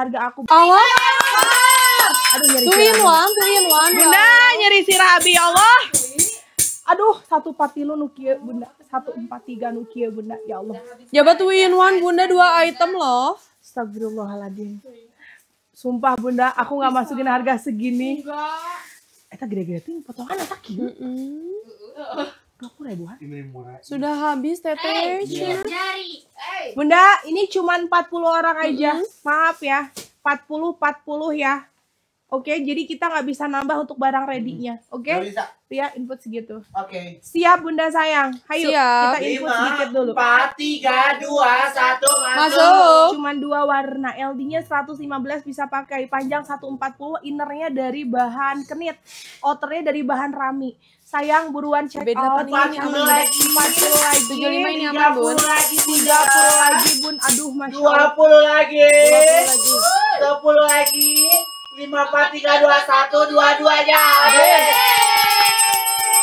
harga aku. Allah. Oh, Aduh nyeri one, tuin one. Bunda ya nyari si Rabi ya Allah. Aduh, satu pati lo nukia bunda, satu empat tiga nukia bunda, ya Allah. Jabat ya, tuin one bunda dua item loh. Astagfirullahaladzim. Sumpah bunda, aku nggak masukin harga segini. Eta gede-gede tuh potongan eta gitu. Mm -mm puluh ribuan? Sudah habis teteh. Hey, Bunda, ini cuma 40 orang aja. Mm -hmm. Maaf ya. 40 40 ya. Oke, okay? jadi kita nggak bisa nambah untuk barang hmm. ready-nya. Oke? Okay? Iya, input segitu. Oke. Okay. Siap, Bunda sayang. ayo Siap. kita input sedikit dulu. 4, 3, 2, 1, masuk. Cuman dua warna. LD-nya 115 bisa pakai. Panjang 140, innernya dari bahan kenit. Outernya dari bahan rami. Sayang, buruan check Beda out. 40 lagi, 40 lagi. 75 ini apa, Bun? 30 lagi, 30 lagi, Bun. Aduh, Masya Allah. 20 lagi. 20 lagi. 10 lagi lima empat tiga dua satu dua dua ya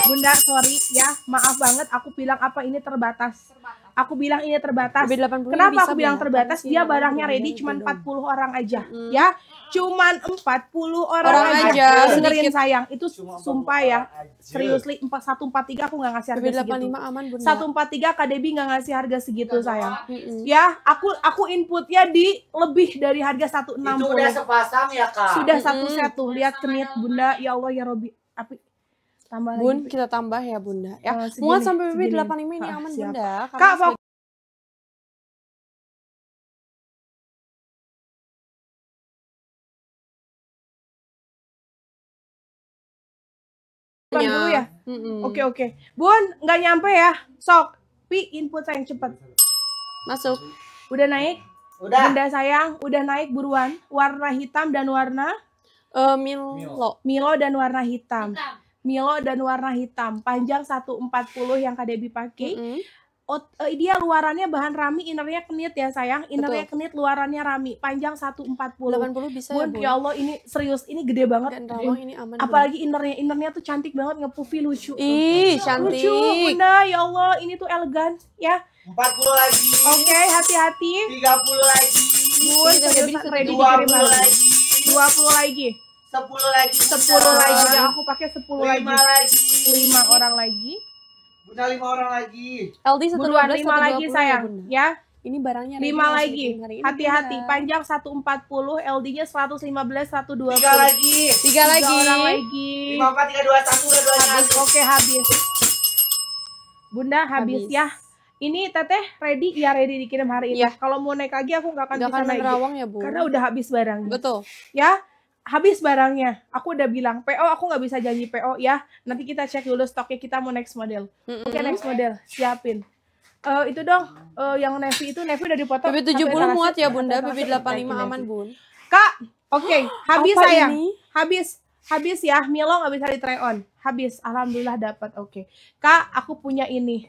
Bunda sorry ya maaf banget aku bilang apa ini terbatas, terbatas aku bilang ini terbatas. Kenapa aku bilang terbatas? Dia barangnya ready gitu cuma 40 orang aja, hmm. ya. Cuman 40 orang, orang aja. Dengerin sayang, itu sumpah ya. Seriously 143 aku nggak ngasih harga segitu. aman bunda. 143 KDB nggak ngasih harga segitu sayang. Ya, aku aku inputnya di lebih dari harga 160. Itu udah sepasang ya, Kak. Sudah satu set tuh, lihat kenit Bunda. Ya Allah ya Robi. Tapi tambah Bun, kita tambah ya Bunda. Ya, uh, eh, muat sampai BB 85 ini ah, aman siap. Bunda. Kak, fokus. dulu ya. Oke oke. Bun, nggak nyampe ya. Sok, pi input saya yang cepet. Masuk. Udah naik? Udah. Bunda sayang, udah naik buruan. Warna hitam dan warna uh, Milo. Milo dan warna hitam. Milo dan warna hitam, panjang 140 yang Kak Debbie pakai. Mm -hmm. Ot, uh, dia luarannya bahan rami, innernya kenit ya sayang. Innernya Betul. kenit, luarannya rami, panjang 140. 80 bisa Bun, ya, Bu. Ya, ya Allah, ini serius, ini gede banget. Dan Allah ini aman. Apalagi bun. innernya, innernya tuh cantik banget, ngepuffy lucu. Ih, lucu, cantik. Lucu, Bunda, ya Allah, ini tuh elegan ya. 40 lagi. Oke, okay, hati-hati. 30 lagi. Bun, serius, ready 20 lagi. 20 lagi sepuluh lagi sepuluh lagi ya aku pakai sepuluh lagi lagi lima orang lagi Bunda lima orang lagi LD buruan lima lagi ya, sayang bunda. ya ini barangnya lima lagi hati-hati panjang 140 LD-nya 115 120 tiga lagi tiga lagi tiga lagi lima empat tiga dua satu dua habis oke okay, habis bunda habis, habis. ya ini teteh ready ya ready dikirim hari ini. Ya. Kalau mau naik lagi aku nggak akan gak bisa akan naik. ya, Bu. Karena udah habis barang. Betul. Ya, habis barangnya. Aku udah bilang, PO aku nggak bisa janji PO ya. Nanti kita cek dulu stoknya kita mau next model. Mm-hmm. Oke, okay, next model. Siapin. Uh, itu dong, uh, yang Nevi itu Nevi udah dipotong. tujuh 70 muat ya Bunda, BB85 aman Bun. Kak, oke, okay, habis Apa sayang. Habis. Habis ya, Milo nggak bisa di try on. Habis, alhamdulillah dapat. Oke. Okay. Kak, aku punya ini.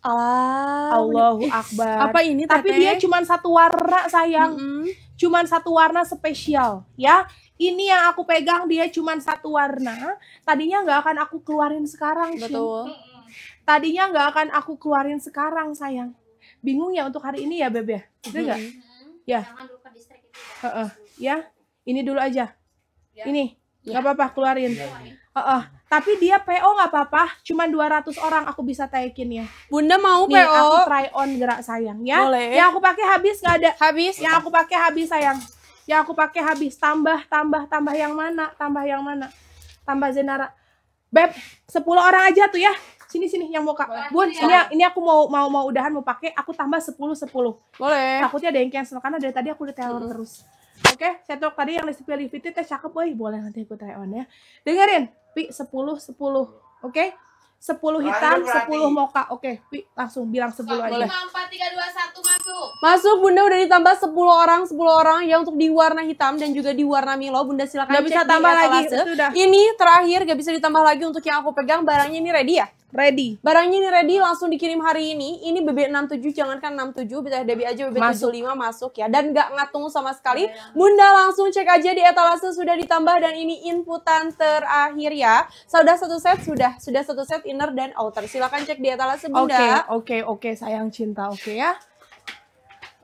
Ah. Allahu Akbar. Apa ini, Tete? Tapi dia cuma satu warna, sayang. Mm-hmm cuman satu warna spesial ya. Ini yang aku pegang dia cuman satu warna. Tadinya nggak akan aku keluarin sekarang. Betul. Tadinya nggak akan aku keluarin sekarang sayang. Bingung ya untuk hari ini ya bebek ya? mm-hmm. ya. Itu enggak? Ya. Ya. Ini dulu aja. Ya. Ini Ya. Gak apa-apa keluarin. Ya, Uh -uh. Tapi dia PO nggak apa-apa, cuman 200 orang aku bisa taikin ya. Bunda mau Nih, PO. aku try on gerak sayang ya. Boleh. Yang aku pakai habis nggak ada. Habis. Yang aku pakai habis sayang. Yang aku pakai habis. Tambah, tambah, tambah yang mana? Tambah yang mana? Tambah Zenara. Beb, 10 orang aja tuh ya. Sini sini yang mau Kak. Bunda. Bun, ini ini aku mau mau mau udahan mau pakai, aku tambah sepuluh sepuluh. Boleh. Takutnya ada yang cancel karena dari tadi aku teror hmm. terus. Oke, okay? tahu tadi yang resipi VT teh cakep euy, boleh nanti ikut try on ya. Dengerin, Pi 10 10. Oke? Okay? 10 hitam, 10 moka. Oke, okay, Pi langsung bilang 10 aja. 5 4 3 2 1 masuk. Masuk Bunda udah ditambah 10 orang, 10 orang yang untuk di warna hitam dan juga di warna Milo. Bunda silakan gak cek bisa tambah lagi. Ini terakhir gak bisa ditambah lagi untuk yang aku pegang barangnya ini ready ya? ready. Barangnya ini ready, langsung dikirim hari ini. Ini BB67, jangankan 67, bisa ya, Debbie aja BB75 masuk. masuk ya. Dan nggak ngatung sama sekali. Yeah. Bunda langsung cek aja di etalase sudah ditambah dan ini inputan terakhir ya. Sudah satu set, sudah sudah satu set inner dan outer. Silakan cek di etalase Bunda. Oke, okay, oke, okay, oke, okay, sayang cinta, oke okay, ya.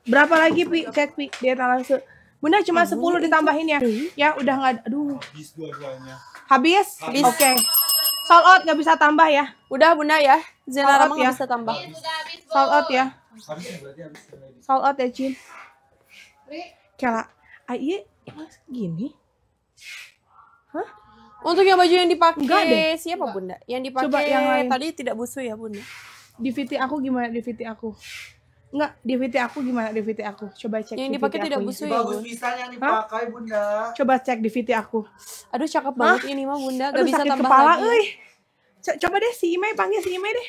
Berapa lagi Pi? Cek Pi di etalase. Bunda cuma 10 ditambahin ya. Ya udah nggak aduh. Habis dua-duanya. Habis? Habis. Oke. Okay. Sold out nggak bisa tambah ya? Udah bunda ya. Zenara nggak ya. bisa tambah. Sold out ya. Sold out ya Jin. Kela, aye ah, iya, ya, gini. Hah? Untuk yang baju yang dipakai Enggak deh. siapa bunda? Yang dipakai Coba yang lain. tadi tidak busu ya bunda? Di VT aku gimana di VT aku? Enggak, DVT aku gimana DVT aku? Coba cek. Yang dipakai tidak busuk ya. Bagus bisa yang dipakai, Hah? Bunda. Coba cek DVT aku. Aduh, cakep Hah? banget ini mah, Bunda. Gak bisa sakit tambah kepala, lagi. Co coba deh si Imei panggil si Imei deh.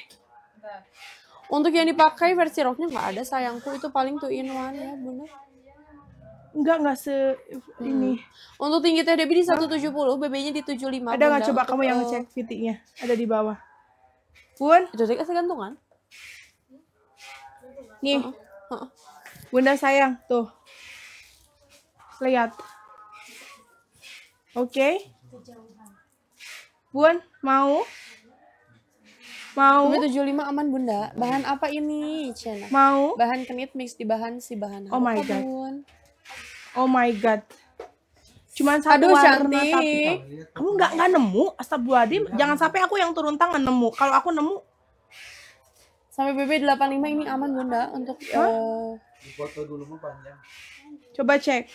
Untuk yang dipakai versi roknya nggak ada sayangku itu paling tuh in one ya bunda. Enggak enggak se hmm. ini. Untuk tinggi teh Debbie di 170, BB-nya di 75. Ada nggak coba kamu yang ngecek fittingnya? Ada di bawah. Bun, itu segantungan gantungan. Nih. Bunda sayang, tuh. Lihat. Oke. Okay. Bun, mau? Mau? tujuh 75 aman, Bunda. Bahan apa ini, Cena? Mau? Bahan kenit mix di bahan si bahan Oh my god. Bun? Oh my god. Cuman satu Aduh, warna tapi. Kamu nggak nggak nemu, astagfirullahaladzim. Jangan sampai aku yang turun tangan nemu. Kalau aku nemu, sampai BB 85 ini aman bunda untuk eh, foto dulu mah panjang coba cek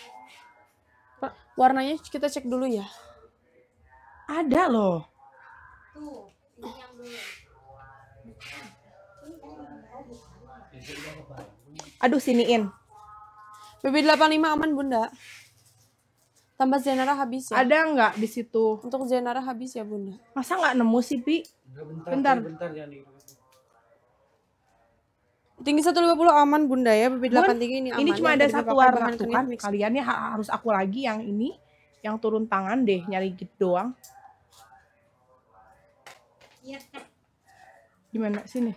warnanya kita cek dulu ya ada loh Aduh siniin. BB 85 aman Bunda. Tambah Zenara habis ya. Ada nggak di situ? Untuk Zenara habis ya Bunda. Masa nggak nemu sih Pi? Bentar, bentar. bentar, bentar tinggi 150 aman bunda ya BB 8 tinggi ini aman ini cuma ya. ada satu warna tuh kan kalian ya harus aku lagi yang ini yang turun tangan deh nyari gitu doang iya, gimana sini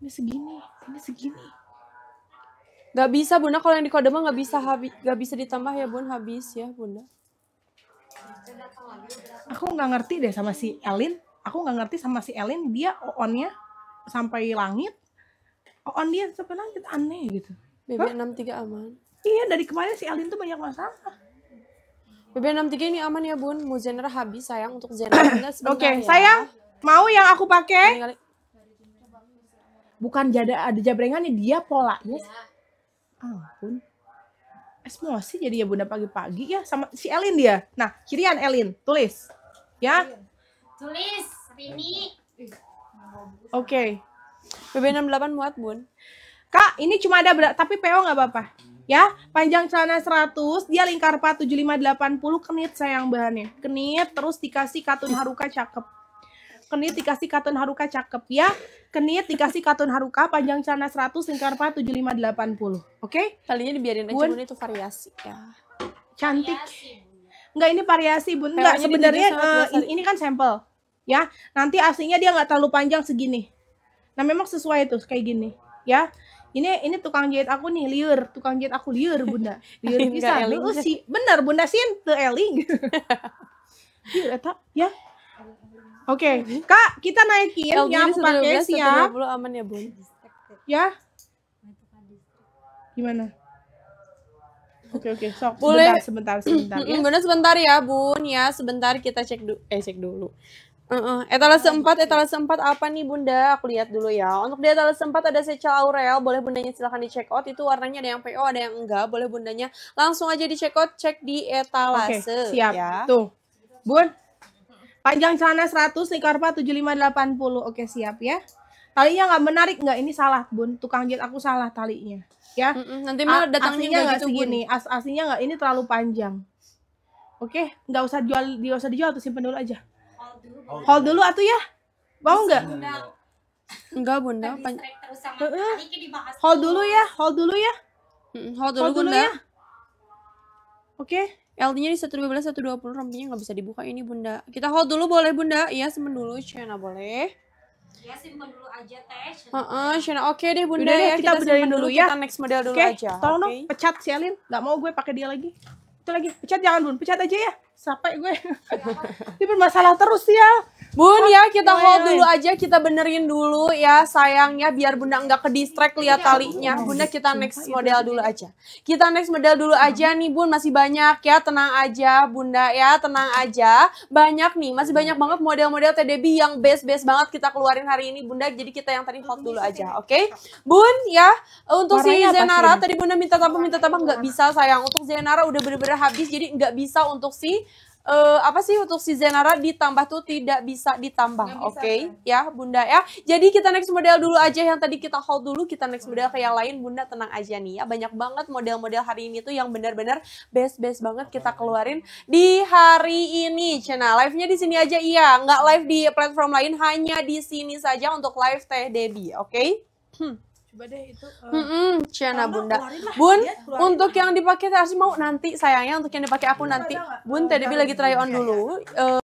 ini segini ini segini Gak bisa bunda kalau yang di kode mah gak bisa habi gak bisa ditambah ya bun habis ya bunda aku nggak ngerti deh sama si Elin aku nggak ngerti sama si Elin dia onnya sampai langit oh, on dia sampai langit aneh gitu BB63 aman iya dari kemarin si Alin tuh banyak masalah BB63 ini aman ya bun mau genre habis sayang untuk genre oke okay, ya. sayang mau yang aku pakai bukan jada ada jabrengan nih dia polanya ampun ah, esmosi jadi ya bunda pagi-pagi ya sama si Elin dia nah kirian Elin tulis ya tulis Rini Oke. Okay. BB68 muat, Bun. Kak, ini cuma ada berat, tapi PO nggak apa-apa. Ya, panjang celana 100, dia lingkar 4 80, kenit sayang bahannya. Kenit terus dikasih katun haruka cakep. Kenit dikasih katun haruka cakep ya. Kenit dikasih katun haruka panjang celana 100 lingkar 4 80. Oke? Okay? Kalinya dibiarin aja Bun. itu variasi ya. Cantik. Variasi. Enggak ini variasi, Bun. Enggak sebenarnya uh, ini kan sampel ya. Nanti aslinya dia nggak terlalu panjang segini. Nah, memang sesuai itu kayak gini, ya. Ini ini tukang jahit aku nih, liur. Tukang jahit aku liur, Bunda. Liur bisa. Lu sih. Bener, Bunda Sin, tuh eling. Iya, ya. Oke, okay. Kak, kita naikin LG yang aku pakai siap. 120 aman ya, Bun. Ya. Gimana? Oke oke, okay. sok Boleh. sebentar sebentar sebentar. Ya. Bunda sebentar ya, Bun ya. Sebentar kita cek dulu eh cek dulu. Uh-uh. Etalase 4, etalase 4 apa nih Bunda? Aku lihat dulu ya. Untuk di etalase 4 ada Secal Aurel, boleh Bundanya silahkan di check out. Itu warnanya ada yang PO, ada yang enggak. Boleh Bundanya langsung aja di check out, cek di etalase. Okay, ya. siap. Ya. Tuh. Bun, panjang celana 100, karpa 7580. Oke, siap ya. Talinya nggak menarik nggak? Ini salah, Bun. Tukang jahit aku salah talinya. Ya. Mm -mm, nanti malah datangnya nggak gitu, segini. As aslinya nggak, ini terlalu panjang. Oke, nggak usah jual, nggak usah dijual, tuh simpen dulu aja. Hold dulu atuh ya. Mau nggak? Enggak bunda. Pan... Uh, hold dulu ya, hold dulu ya. Hold dulu, hold dulu bunda. Ya. Oke, okay. LD-nya di 112 120 rompinya nggak bisa dibuka ini bunda. Kita hold dulu boleh bunda? Iya simpen dulu Shena boleh. Iya simpen dulu aja teh. Uh -uh, Shena oke okay deh bunda Udah, ya kita, kita bedain dulu, dulu ya. ya. Kita next model dulu okay. aja. Tolong okay. pecat si Elin, nggak mau gue pakai dia lagi itu lagi pecat jangan bun pecat aja ya sampai gue ini bermasalah terus ya Bun ya kita hold dulu aja kita benerin dulu ya sayangnya biar Bunda nggak ke distract lihat iya, talinya. Iya, bunda kita next iya, model dulu aja. Kita next model dulu aja nih Bun masih banyak ya tenang aja Bunda ya tenang aja. Banyak nih masih banyak banget model-model TDB yang best-best banget kita keluarin hari ini Bunda. Jadi kita yang tadi hold dulu aja oke. Okay? Bun ya untuk si Zenara tadi Bunda minta tambah minta tambah nggak bisa sayang. Untuk Zenara udah bener-bener habis jadi nggak bisa untuk si uh, apa sih untuk si Zenara ditambah tuh tidak bisa ditambah, oke okay? ya Bunda ya. Jadi kita next model dulu aja yang tadi kita hold dulu, kita next model ke yang lain Bunda tenang aja nih ya. Banyak banget model-model hari ini tuh yang benar-benar best-best banget kita keluarin di hari ini. channel live-nya di sini aja iya, nggak live di platform lain hanya di sini saja untuk live Teh Debbie, oke? Okay? Hmm coba deh itu uh, mm -mm, Ciana Bunda lah, Bun ya, untuk yang dipakai Arsi mau nanti sayangnya untuk yang dipakai aku nanti Bun eh, tadi lagi try on dulu uh,